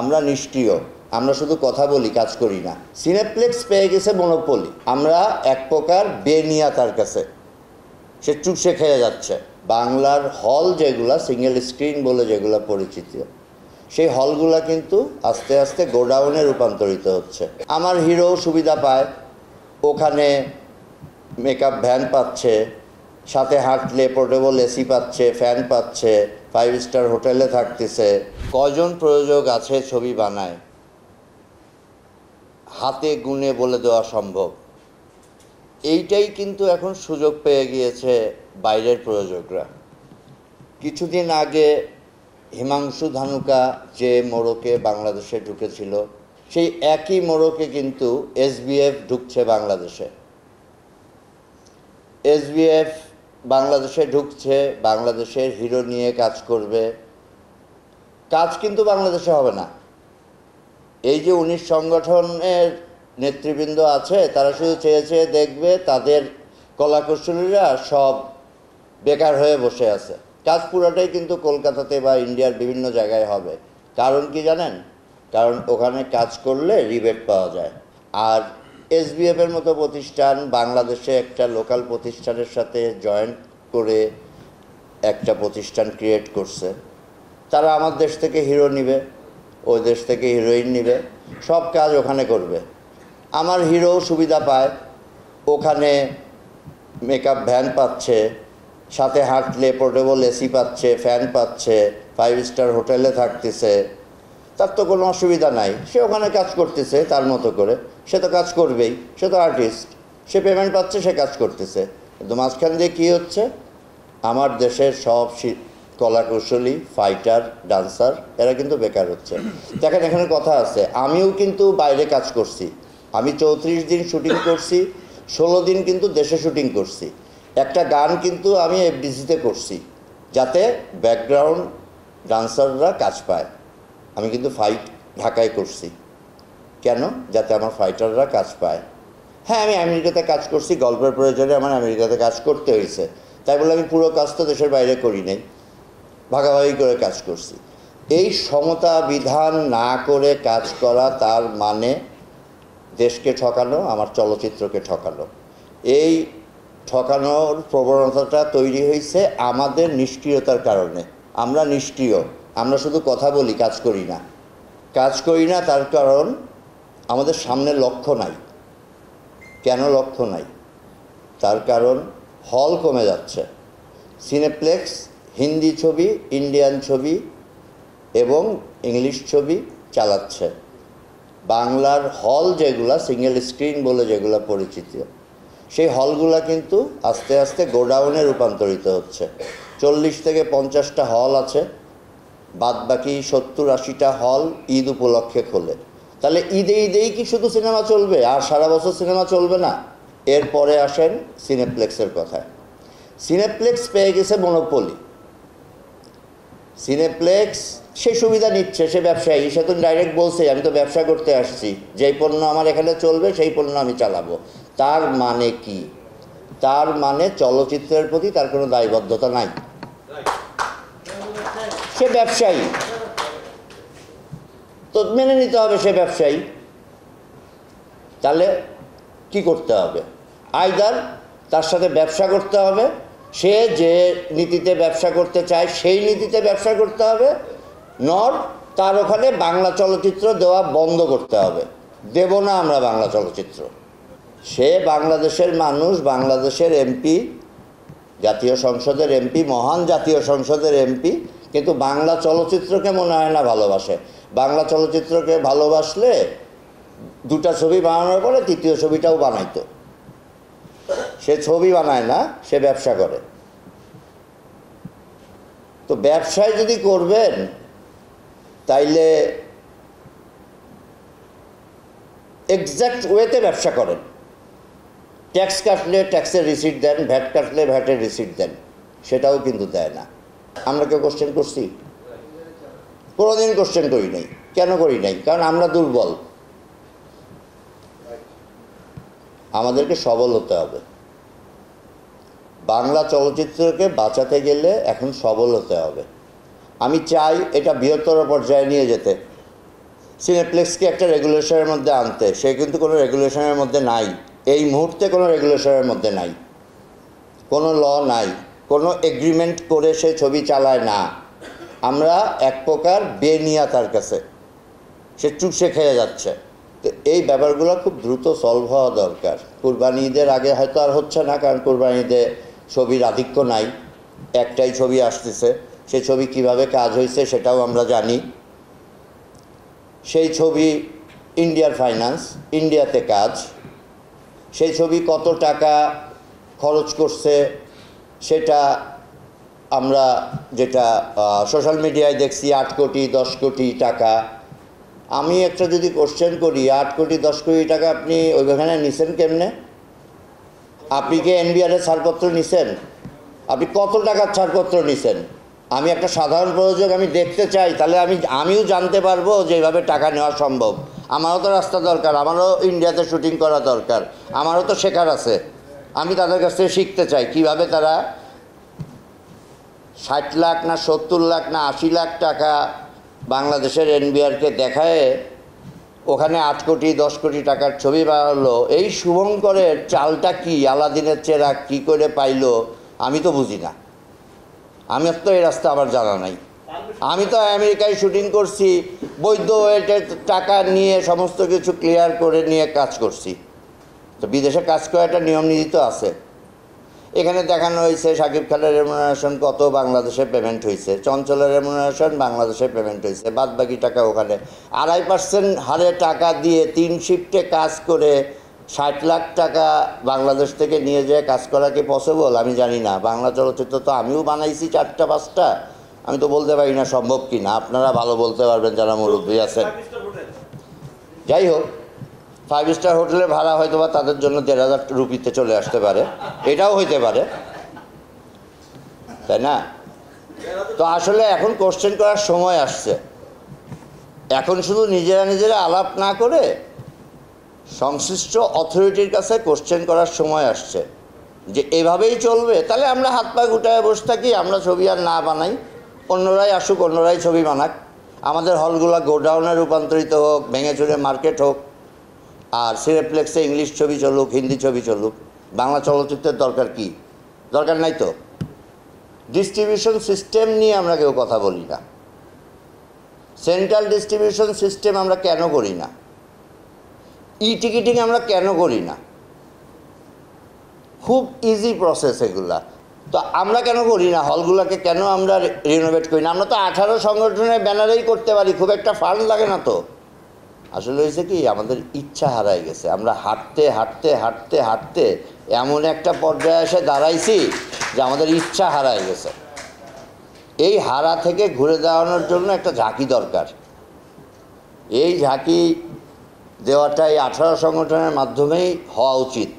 আমরা নিষ্ক্রিয় আমরা শুধু কথা বলি কাজ করি না সিনেপ্লেক্স পেয়ে গেছে মনোপলি আমরা এক প্রকার বেনিয়া তার কাছে সে চুপসে খেয়ে যাচ্ছে বাংলার হল যেগুলো সিঙ্গেল স্ক্রিন বলে যেগুলো পরিচিত সেই হলগুলা কিন্তু আস্তে আস্তে গোডাউনে রূপান্তরিত হচ্ছে আমার হিরো সুবিধা পায় ওখানে মেকআপ ভ্যান পাচ্ছে সাথে হাঁটলে পোর্টেবল এসি পাচ্ছে ফ্যান পাচ্ছে ফাইভ স্টার হোটেলে থাকতেছে কজন প্রয়োজক আছে ছবি বানায় হাতে গুনে বলে দেওয়া সম্ভব এইটাই কিন্তু এখন সুযোগ পেয়ে গিয়েছে বাইরের প্রয়োজকরা কিছুদিন আগে হিমাংশু ধানুকা যে মোড়কে বাংলাদেশে ঢুকেছিল সেই একই মোড়কে কিন্তু এসবিএফ ঢুকছে বাংলাদেশে এসবিএফ বাংলাদেশে ঢুকছে বাংলাদেশের হিরো নিয়ে কাজ করবে কাজ কিন্তু বাংলাদেশে হবে না এই যে উনিশ সংগঠনের নেতৃবৃন্দ আছে তারা শুধু চেয়ে চেয়ে দেখবে তাদের কলাকুশলীরা সব বেকার হয়ে বসে আছে কাজ পুরোটাই কিন্তু কলকাতাতে বা ইন্ডিয়ার বিভিন্ন জায়গায় হবে কারণ কি জানেন কারণ ওখানে কাজ করলে রিবেট পাওয়া যায় আর এর মতো প্রতিষ্ঠান বাংলাদেশে একটা লোকাল প্রতিষ্ঠানের সাথে জয়েন্ট করে একটা প্রতিষ্ঠান ক্রিয়েট করছে তারা আমার দেশ থেকে হিরো নিবে ওই দেশ থেকে হিরোইন নিবে সব কাজ ওখানে করবে আমার হিরো সুবিধা পায় ওখানে মেকআপ ভ্যান পাচ্ছে সাথে হাঁটলে পোর্টেবল এসি পাচ্ছে ফ্যান পাচ্ছে ফাইভ স্টার হোটেলে থাকতেছে তার তো কোনো অসুবিধা নাই সে ওখানে কাজ করতেছে তার মতো করে সে তো কাজ করবেই সে তো আর্টিস্ট সে পেমেন্ট পাচ্ছে সে কাজ করতেছে কিন্তু মাঝখান দিয়ে কী হচ্ছে আমার দেশের সব কলাকৌশলী ফাইটার ডান্সার এরা কিন্তু বেকার হচ্ছে দেখেন এখানে কথা আছে আমিও কিন্তু বাইরে কাজ করছি আমি চৌত্রিশ দিন শুটিং করছি ষোলো দিন কিন্তু দেশে শুটিং করছি একটা গান কিন্তু আমি এফডিসিতে করছি যাতে ব্যাকগ্রাউন্ড ডান্সাররা কাজ পায় আমি কিন্তু ফাইট ঢাকায় করছি কেন যাতে আমার ফাইটাররা কাজ পায় হ্যাঁ আমি আমেরিকাতে কাজ করছি গল্পের প্রয়োজনে আমার আমেরিকাতে কাজ করতে হয়েছে তাই বলে আমি পুরো কাজ তো দেশের বাইরে করি নাই ভাগাভাগি করে কাজ করছি এই সমতা বিধান না করে কাজ করা তার মানে দেশকে ঠকানো আমার চলচ্চিত্রকে ঠকানো এই ঠকানোর প্রবণতাটা তৈরি হয়েছে আমাদের নিষ্ক্রিয়তার কারণে আমরা নিষ্ক্রিয় আমরা শুধু কথা বলি কাজ করি না কাজ করি না তার কারণ আমাদের সামনে লক্ষ্য নাই কেন লক্ষ্য নাই তার কারণ হল কমে যাচ্ছে সিনেপ্লেক্স হিন্দি ছবি ইন্ডিয়ান ছবি এবং ইংলিশ ছবি চালাচ্ছে বাংলার হল যেগুলো সিঙ্গেল স্ক্রিন বলে যেগুলো পরিচিত সেই হলগুলা কিন্তু আস্তে আস্তে গোডাউনে রূপান্তরিত হচ্ছে চল্লিশ থেকে পঞ্চাশটা হল আছে বাদ বাকি সত্তর আশিটা হল ঈদ উপলক্ষে খোলে তাহলে ঈদে ঈদেই কি শুধু সিনেমা চলবে আর সারা বছর সিনেমা চলবে না এরপরে আসেন সিনেপ্লেক্সের কথায় সিনেপ্লেক্স পেয়ে গেছে মনোপলি সিনেপ্লেক্স সে সুবিধা নিচ্ছে সে ব্যবসায়ী সে তো ডাইরেক্ট বলছে আমি তো ব্যবসা করতে আসছি যেই পণ্য আমার এখানে চলবে সেই পণ্য আমি চালাবো তার মানে কি তার মানে চলচ্চিত্রের প্রতি তার কোনো দায়বদ্ধতা নাই সে ব্যবসায়ী তো মেনে নিতে হবে সে ব্যবসায়ী তাহলে কি করতে হবে আয়দার তার সাথে ব্যবসা করতে হবে সে যে নীতিতে ব্যবসা করতে চায় সেই নীতিতে ব্যবসা করতে হবে নর তার ওখানে বাংলা চলচ্চিত্র দেওয়া বন্ধ করতে হবে দেব না আমরা বাংলা চলচ্চিত্র সে বাংলাদেশের মানুষ বাংলাদেশের এমপি জাতীয় সংসদের এমপি মহান জাতীয় সংসদের এমপি কিন্তু বাংলা চলচ্চিত্রকে মনে হয় না ভালোবাসে বাংলা চলচ্চিত্রকে ভালোবাসলে দুটা ছবি বানানোর পরে তৃতীয় ছবিটাও বানাইতো সে ছবি বানায় না সে ব্যবসা করে তো ব্যবসায় যদি করবেন তাইলে এক্স্যাক্ট ওয়েতে ব্যবসা করেন ট্যাক্স কাটলে ট্যাক্সের রিসিট দেন ভ্যাট কাটলে ভ্যাটের রিসিট দেন সেটাও কিন্তু দেয় না আমরা কেউ কোশ্চেন করছি কোনোদিন কোশ্চেন করি নাই কেন করি নাই কারণ আমরা দুর্বল আমাদেরকে সবল হতে হবে বাংলা চলচ্চিত্রকে বাঁচাতে গেলে এখন সবল হতে হবে আমি চাই এটা বৃহত্তর পর্যায়ে নিয়ে যেতে সিনেপ্লেক্সকে একটা রেগুলেশনের মধ্যে আনতে সে কিন্তু কোনো রেগুলেশনের মধ্যে নাই এই মুহূর্তে কোনো রেগুলেশনের মধ্যে নাই কোনো ল নাই কোনো এগ্রিমেন্ট করে সে ছবি চালায় না আমরা এক প্রকার বেনিয়া তার কাছে সে চুপসে খেয়ে যাচ্ছে তো এই ব্যাপারগুলো খুব দ্রুত সলভ হওয়া দরকার কোরবানি ঈদের আগে হয়তো আর হচ্ছে না কারণ কোরবানি ঈদে ছবির আধিক্য নাই একটাই ছবি আসতেছে সেই ছবি কিভাবে কাজ হয়েছে সেটাও আমরা জানি সেই ছবি ইন্ডিয়ার ফাইন্যান্স ইন্ডিয়াতে কাজ সেই ছবি কত টাকা খরচ করছে সেটা আমরা যেটা সোশ্যাল মিডিয়ায় দেখছি আট কোটি দশ কোটি টাকা আমি একটা যদি কোশ্চেন করি আট কোটি দশ কোটি টাকা আপনি ওইখানে নিছেন কেমনে আপনি কি এনবিআরের ছাড়পত্র নিছেন আপনি কত টাকার ছাড়পত্র নিছেন আমি একটা সাধারণ প্রযোজক আমি দেখতে চাই তাহলে আমি আমিও জানতে পারবো যে এইভাবে টাকা নেওয়া সম্ভব আমারও তো রাস্তা দরকার আমারও ইন্ডিয়াতে শুটিং করা দরকার আমারও তো শেখার আছে আমি তাদের কাছ থেকে শিখতে চাই কিভাবে তারা ষাট লাখ না সত্তর লাখ না আশি লাখ টাকা বাংলাদেশের এনবিআরকে দেখায় ওখানে আট কোটি দশ কোটি টাকার ছবি বানালো এই শুভঙ্করের চালটা কি আলাদিনের চেরা কি করে পাইল আমি তো বুঝি না আমি তো এই রাস্তা আমার জানা নাই আমি তো আমেরিকায় শুটিং করছি বৈধ টাকা নিয়ে সমস্ত কিছু ক্লিয়ার করে নিয়ে কাজ করছি তো বিদেশে কাজ করা একটা নিয়ম তো আছে এখানে দেখানো হয়েছে সাকিব খানের রেমুনারেশন কত বাংলাদেশে পেমেন্ট হয়েছে চঞ্চলের রেমুনারেশন বাংলাদেশে পেমেন্ট হয়েছে বাদ বাকি টাকা ওখানে আড়াই পার্সেন্ট হারে টাকা দিয়ে তিন শিফটে কাজ করে ষাট লাখ টাকা বাংলাদেশ থেকে নিয়ে যেয়ে কাজ করা কি পসিবল আমি জানি না বাংলা চলচ্চিত্র তো আমিও বানাইছি চারটা পাঁচটা আমি তো বলতে পারি না সম্ভব কি না আপনারা ভালো বলতে পারবেন যারা মুরব্বী আছেন যাই হোক ফাইভ স্টার হোটেলে ভাড়া হয়তো বা তাদের জন্য দেড় হাজার রুপিতে চলে আসতে পারে এটাও হইতে পারে তাই না তো আসলে এখন কোশ্চেন করার সময় আসছে এখন শুধু নিজেরা নিজেরা আলাপ না করে সংশ্লিষ্ট অথরিটির কাছে কোশ্চেন করার সময় আসছে যে এভাবেই চলবে তাহলে আমরা হাত পা গুটায় বসে থাকি আমরা ছবি আর না বানাই অন্যরাই আসুক অন্যরাই ছবি বানাক আমাদের হলগুলা গোডাউনে রূপান্তরিত হোক ভেঙে চুরে মার্কেট হোক আর সিনেপ্লেক্সে ইংলিশ ছবি চলুক হিন্দি ছবি চলুক বাংলা চলচ্চিত্রের দরকার কি দরকার নাই তো ডিস্ট্রিবিউশন সিস্টেম নিয়ে আমরা কেউ কথা বলি না সেন্ট্রাল ডিস্ট্রিবিউশন সিস্টেম আমরা কেন করি না ই টিকিটিং আমরা কেন করি না খুব ইজি প্রসেস এগুলা তো আমরা কেন করি না হলগুলোকে কেন আমরা রিনোভেট করি না আমরা তো আঠারো সংগঠনের ব্যানারেই করতে পারি খুব একটা ফান্ড লাগে না তো আসলে হয়েছে কি আমাদের ইচ্ছা হারায় গেছে আমরা হাঁটতে হাঁটতে হাঁটতে হাঁটতে এমন একটা পর্যায়ে এসে দাঁড়াইছি যে আমাদের ইচ্ছা হারায় গেছে এই হারা থেকে ঘুরে দাঁড়ানোর জন্য একটা ঝাঁকি দরকার এই ঝাঁকি দেওয়াটাই আঠারো সংগঠনের মাধ্যমেই হওয়া উচিত